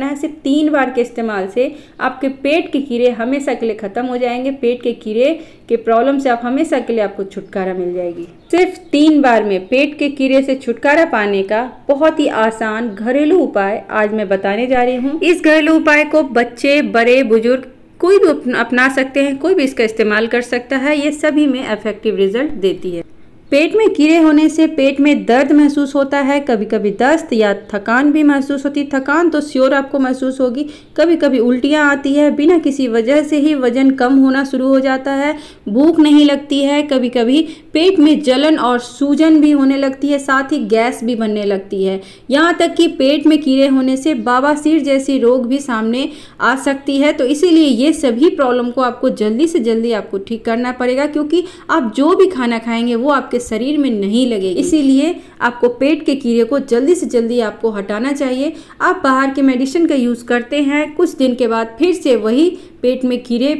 करना है सिर्फ तीन बार के इस्तेमाल से आपके पेट के कीड़े हमेशा के लिए ख़त्म हो जाएंगे पेट के कीड़े के प्रॉब्लम से आप हमेशा के लिए आपको छुटकारा मिल जाएगी सिर्फ तीन बार में पेट के कीड़े से छुटकारा पाने का बहुत ही आसान घरेलू उपाय आज मैं बताने जा रही हूँ इस घरेलू उपाय को बच्चे बड़े बुजुर्ग कोई भी अपना सकते हैं कोई भी इसका इस्तेमाल कर सकता है ये सभी में इफेक्टिव रिजल्ट देती है पेट में कीड़े होने से पेट में दर्द महसूस होता है कभी कभी दस्त या थकान भी महसूस होती थकान तो श्योर आपको महसूस होगी कभी कभी उल्टियाँ आती है बिना किसी वजह से ही वजन कम होना शुरू हो जाता है भूख नहीं लगती है कभी कभी पेट में जलन और सूजन भी होने लगती है साथ ही गैस भी बनने लगती है यहाँ तक कि पेट में कीड़े होने से सिर जैसी रोग भी सामने आ सकती है तो इसीलिए ये सभी प्रॉब्लम को आपको जल्दी से जल्दी आपको ठीक करना पड़ेगा क्योंकि आप जो भी खाना खाएंगे वो आपके आपके शरीर में नहीं लगे इसीलिए आपको पेट के कीड़े को जल्दी से जल्दी आपको हटाना चाहिए आप बाहर के मेडिसिन का यूज़ करते हैं कुछ दिन के बाद फिर से वही पेट में कीड़े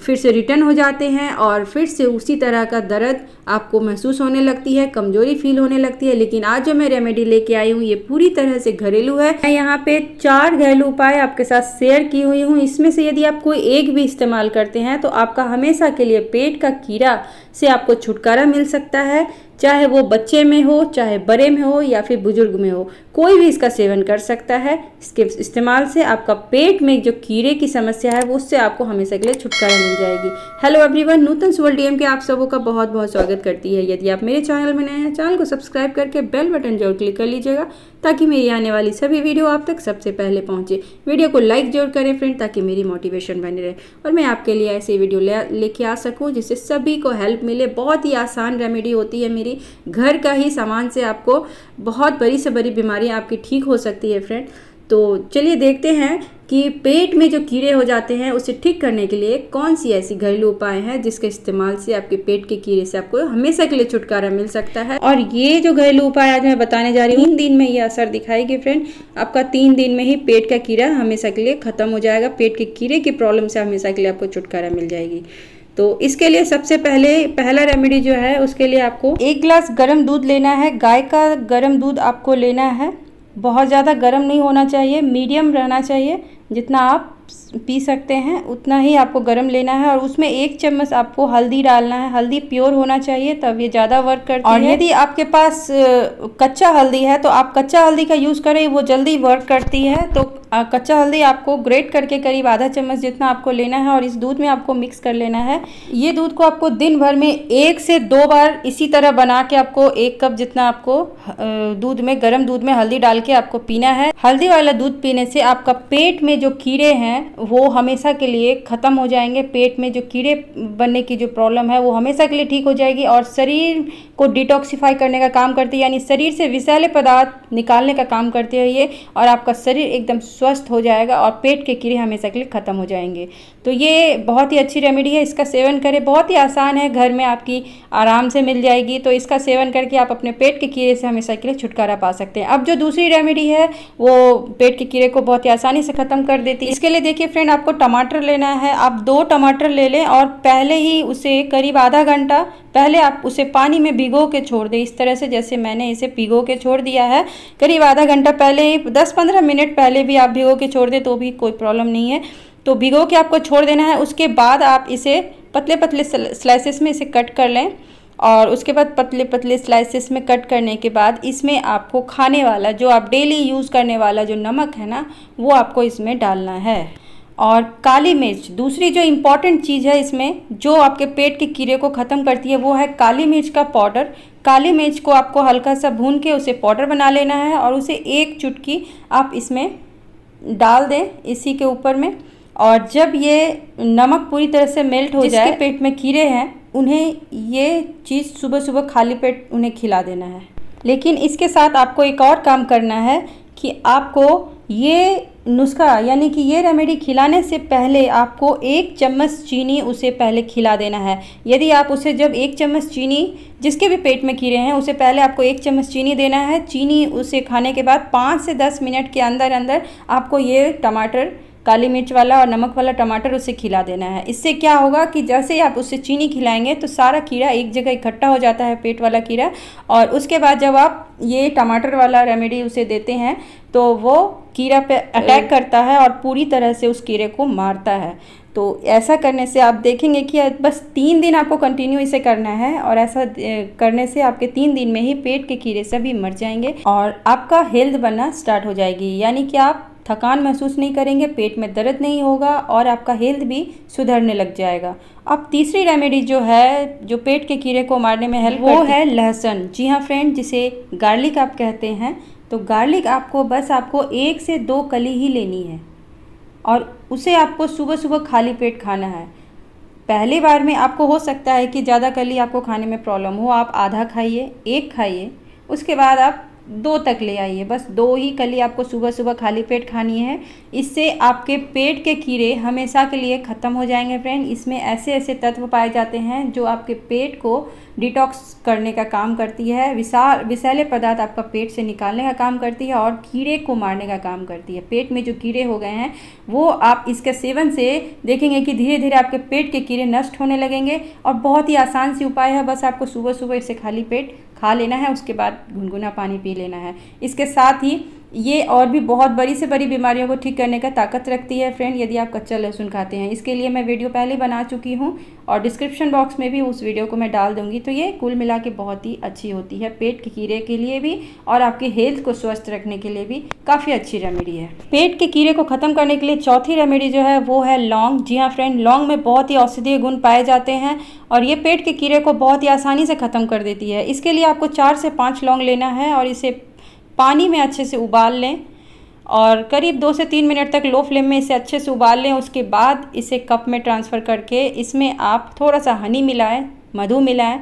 फिर से रिटर्न हो जाते हैं और फिर से उसी तरह का दर्द आपको महसूस होने लगती है कमजोरी फील होने लगती है लेकिन आज जो मैं रेमेडी लेके आई हूँ ये पूरी तरह से घरेलू है मैं यहाँ पे चार घरेलू उपाय आपके साथ शेयर की हुई हूँ इसमें से यदि आप कोई एक भी इस्तेमाल करते हैं तो आपका हमेशा के लिए पेट का कीड़ा से आपको छुटकारा मिल सकता है चाहे वो बच्चे में हो चाहे बड़े में हो या फिर बुजुर्ग में हो कोई भी इसका सेवन कर सकता है इसके इस्तेमाल से आपका पेट में जो कीड़े की समस्या है वो उससे आपको हमेशा के लिए छुटकारा मिल जाएगी हेलो एवरीवन नूतन सुवर डीएम के आप सबों का बहुत बहुत स्वागत करती है यदि आप मेरे चैनल में नए हैं चैनल को सब्सक्राइब करके बेल बटन जरूर क्लिक कर लीजिएगा ताकि मेरी आने वाली सभी वीडियो आप तक सबसे पहले पहुँचे वीडियो को लाइक जरूर करें फ्रेंड ताकि मेरी मोटिवेशन बनी रहे और मैं आपके लिए ऐसी वीडियो लेके आ सकूँ जिससे सभी को हेल्प मिले बहुत ही आसान रेमेडी होती है मेरी घर का ही सामान से आपको बहुत बड़ी से बड़ी बीमारियाँ आपकी ठीक हो सकती है फ्रेंड तो चलिए देखते हैं कि पेट में जो कीड़े हो जाते हैं उसे ठीक करने के लिए कौन सी ऐसी घरेलू उपाय हैं जिसके इस्तेमाल से आपके पेट के कीड़े से आपको हमेशा के लिए छुटकारा मिल सकता है और ये जो घरेलू उपाय आज मैं बताने जा रही हूँ तीन दिन में ये असर दिखाएगी फ्रेंड आपका तीन दिन में ही पेट का कीड़ा हमेशा के लिए ख़त्म हो जाएगा पेट के कीड़े की प्रॉब्लम से हमेशा के लिए आपको छुटकारा मिल जाएगी तो इसके लिए सबसे पहले पहला रेमेडी जो है उसके लिए आपको एक गिलास गर्म दूध लेना है गाय का गर्म दूध आपको लेना है बहुत ज़्यादा गर्म नहीं होना चाहिए मीडियम रहना चाहिए जितना आप पी सकते हैं उतना ही आपको गर्म लेना है और उसमें एक चम्मच आपको हल्दी डालना है हल्दी प्योर होना चाहिए तब ये ज़्यादा वर्क करती है और यदि आपके पास कच्चा हल्दी है तो आप कच्चा हल्दी का यूज़ करें वो जल्दी वर्क करती है तो कच्चा हल्दी आपको ग्रेट करके करीब आधा चम्मच जितना आपको लेना है और इस दूध में आपको मिक्स कर लेना है ये दूध को आपको दिन भर में एक से दो बार इसी तरह बना के आपको एक कप जितना आपको दूध में गर्म दूध में हल्दी डाल के आपको पीना है हल्दी वाला दूध पीने से आपका पेट में जो कीड़े हैं वो हमेशा के लिए ख़त्म हो जाएंगे पेट में जो कीड़े बनने की जो प्रॉब्लम है वो हमेशा के लिए ठीक हो जाएगी और शरीर को डिटॉक्सीफाई करने का काम करती है यानी शरीर से विषैले पदार्थ निकालने का काम करती है ये और आपका शरीर एकदम स्वस्थ हो जाएगा और पेट के कीड़े हमेशा के लिए ख़त्म हो जाएंगे तो ये बहुत ही अच्छी रेमेडी है इसका सेवन करें बहुत ही आसान है घर में आपकी आराम से मिल जाएगी तो इसका सेवन करके आप अपने पेट के कीड़े से हमेशा के लिए छुटकारा पा सकते हैं अब जो दूसरी रेमेडी है वो पेट के कीड़े को बहुत ही आसानी से ख़त्म कर देती है इसके लिए देखिए फ्रेंड आपको टमाटर लेना है आप दो टमाटर ले लें और पहले ही उसे करीब आधा घंटा पहले आप उसे पानी में भिगो के छोड़ दें इस तरह से जैसे मैंने इसे भिगो के छोड़ दिया है करीब आधा घंटा पहले ही दस पंद्रह मिनट पहले भी आप भिगो के छोड़ दें तो भी कोई प्रॉब्लम नहीं है तो भिगो के आपको छोड़ देना है उसके बाद आप इसे पतले पतले स्लाइसिस में इसे कट कर लें और उसके बाद पतले पतले स्लाइसिस में कट करने के बाद इसमें आपको खाने वाला जो आप डेली यूज़ करने वाला जो नमक है ना वो आपको इसमें डालना है और काली मिर्च दूसरी जो इम्पॉर्टेंट चीज़ है इसमें जो आपके पेट के कीड़े को ख़त्म करती है वो है काली मिर्च का पाउडर काली मिर्च को आपको हल्का सा भून के उसे पाउडर बना लेना है और उसे एक चुटकी आप इसमें डाल दें इसी के ऊपर में और जब ये नमक पूरी तरह से मेल्ट हो जाए पेट में कीड़े हैं उन्हें ये चीज़ सुबह सुबह खाली पेट उन्हें खिला देना है लेकिन इसके साथ आपको एक और काम करना है कि आपको ये नुस्खा यानी कि ये रेमेडी खिलाने से पहले आपको एक चम्मच चीनी उसे पहले खिला देना है यदि आप उसे जब एक चम्मच चीनी जिसके भी पेट में कीड़े हैं उसे पहले आपको एक चम्मच चीनी देना है चीनी उसे खाने के बाद पाँच से दस मिनट के अंदर अंदर आपको ये टमाटर काली मिर्च वाला और नमक वाला टमाटर उसे खिला देना है इससे क्या होगा कि जैसे ही आप उससे चीनी खिलाएंगे तो सारा कीड़ा एक जगह इकट्ठा हो जाता है पेट वाला कीड़ा और उसके बाद जब आप ये टमाटर वाला रेमेडी उसे देते हैं तो वो कीड़ा पे अटैक करता है और पूरी तरह से उस कीड़े को मारता है तो ऐसा करने से आप देखेंगे कि बस तीन दिन आपको कंटिन्यू इसे करना है और ऐसा करने से आपके तीन दिन में ही पेट के कीड़े सभी मर जाएंगे और आपका हेल्थ बनना स्टार्ट हो जाएगी यानी कि आप थकान महसूस नहीं करेंगे पेट में दर्द नहीं होगा और आपका हेल्थ भी सुधरने लग जाएगा अब तीसरी रेमेडी जो है जो पेट के कीड़े को मारने में हेल्प वो है लहसुन जी हाँ फ्रेंड जिसे गार्लिक आप कहते हैं तो गार्लिक आपको बस आपको एक से दो कली ही लेनी है और उसे आपको सुबह सुबह खाली पेट खाना है पहली बार में आपको हो सकता है कि ज़्यादा कली आपको खाने में प्रॉब्लम हो आप आधा खाइए एक खाइए उसके बाद आप दो तक ले आइए बस दो ही कली आपको सुबह सुबह खाली पेट खानी है इससे आपके पेट के कीड़े हमेशा के लिए ख़त्म हो जाएंगे फ्रेंड इसमें ऐसे ऐसे तत्व पाए जाते हैं जो आपके पेट को डिटॉक्स करने का काम करती है विशाल विषैले पदार्थ आपका पेट से निकालने का काम करती है और कीड़े को मारने का काम करती है पेट में जो कीड़े हो गए हैं वो आप इसके सेवन से देखेंगे कि धीरे धीरे आपके पेट के कीड़े नष्ट होने लगेंगे और बहुत ही आसान सी उपाय है बस आपको सुबह सुबह इसे खाली पेट खा लेना है उसके बाद गुनगुना पानी पी लेना है इसके साथ ही ये और भी बहुत बड़ी से बड़ी बीमारियों को ठीक करने का ताकत रखती है फ्रेंड यदि आप कच्चा लहसुन खाते हैं इसके लिए मैं वीडियो पहले बना चुकी हूँ और डिस्क्रिप्शन बॉक्स में भी उस वीडियो को मैं डाल दूँगी तो ये कुल मिला के बहुत ही अच्छी होती है पेट के कीड़े के लिए भी और आपके हेल्थ को स्वस्थ रखने के लिए भी काफ़ी अच्छी रेमेडी है पेट के कीड़े को ख़त्म करने के लिए चौथी रेमेडी जो है वो है लौंग जी हाँ फ्रेंड लौंग में बहुत ही औषधीय गुण पाए जाते हैं और ये पेट के कीड़े को बहुत ही आसानी से ख़त्म कर देती है इसके लिए आपको चार से पाँच लौंग लेना है और इसे पानी में अच्छे से उबाल लें और करीब दो से तीन मिनट तक लो फ्लेम में इसे अच्छे से उबाल लें उसके बाद इसे कप में ट्रांसफ़र करके इसमें आप थोड़ा सा हनी मिलाएं मधु मिलाएं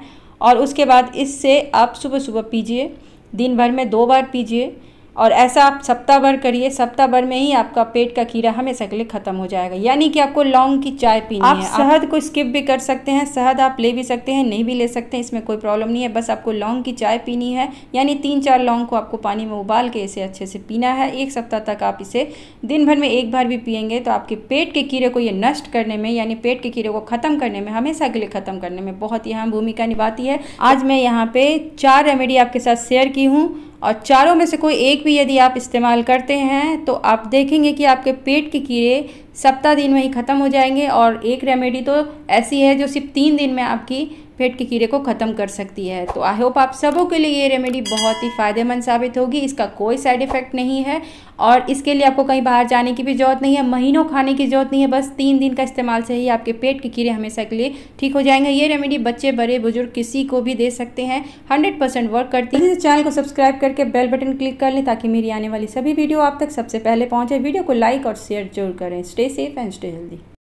और उसके बाद इससे आप सुबह सुबह पीजिए दिन भर में दो बार पीजिए और ऐसा आप सप्ताह भर करिए सप्ताह भर में ही आपका पेट का कीड़ा हमेशा के लिए खत्म हो जाएगा यानी कि आपको लौंग की चाय पीनी आप है शहद को स्किप भी कर सकते हैं शहद आप ले भी सकते हैं नहीं भी ले सकते हैं इसमें कोई प्रॉब्लम नहीं है बस आपको लौंग की चाय पीनी है यानी तीन चार लौंग को आपको पानी में उबाल के इसे अच्छे से पीना है एक सप्ताह तक आप इसे दिन भर में एक बार भी पियेंगे तो आपके पेट के कीड़े को ये नष्ट करने में यानी पेट के कीड़े को ख़त्म करने में हमेशा के लिए ख़त्म करने में बहुत ही अहम भूमिका निभाती है आज मैं यहाँ पे चार रेमेडी आपके साथ शेयर की हूँ और चारों में से कोई एक भी यदि आप इस्तेमाल करते हैं तो आप देखेंगे कि आपके पेट के कीड़े सप्ताह दिन में ही ख़त्म हो जाएंगे और एक रेमेडी तो ऐसी है जो सिर्फ तीन दिन में आपकी पेट के कीड़े को ख़त्म कर सकती है तो आई होप आप सबों के लिए ये रेमेडी बहुत ही फ़ायदेमंद साबित होगी इसका कोई साइड इफ़ेक्ट नहीं है और इसके लिए आपको कहीं बाहर जाने की भी ज़रूरत नहीं है महीनों खाने की ज़रूरत नहीं है बस तीन दिन का इस्तेमाल से ही आपके पेट के कीड़े हमेशा के लिए ठीक हो जाएंगे ये रेमेडी बच्चे बड़े बुजुर्ग किसी को भी दे सकते हैं हंड्रेड परसेंट वर्क करती है चैनल को सब्सक्राइब करके बेल बटन क्लिक कर लें ताकि मेरी आने वाली सभी वीडियो आप तक सबसे पहले पहुँचे वीडियो को लाइक और शेयर जरूर करें stay safe and stay healthy